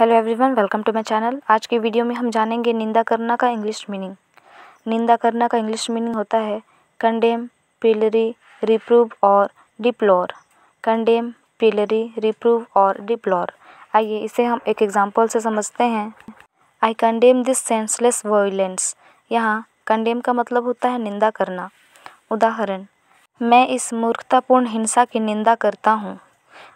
hello everyone welcome to my channel आज के video में हम जानेंगे निंदा करना का इंग्लिश मीनिंग निंदा करना का इंग्लिश मीनिंग होता है कंडेम पिलरी रिप्रूव और डिप्लोर कंडेम पिलरी रिप्रूव और डिप्लोर आइए इसे हम एक एग्जांपल से समझते हैं I condemn this senseless violence यहाँ कंडेम का मतलब होता है निंदा करना उदाहरण मैं इस मूर्खतापूर्ण हिंसा की निंदा करता हूँ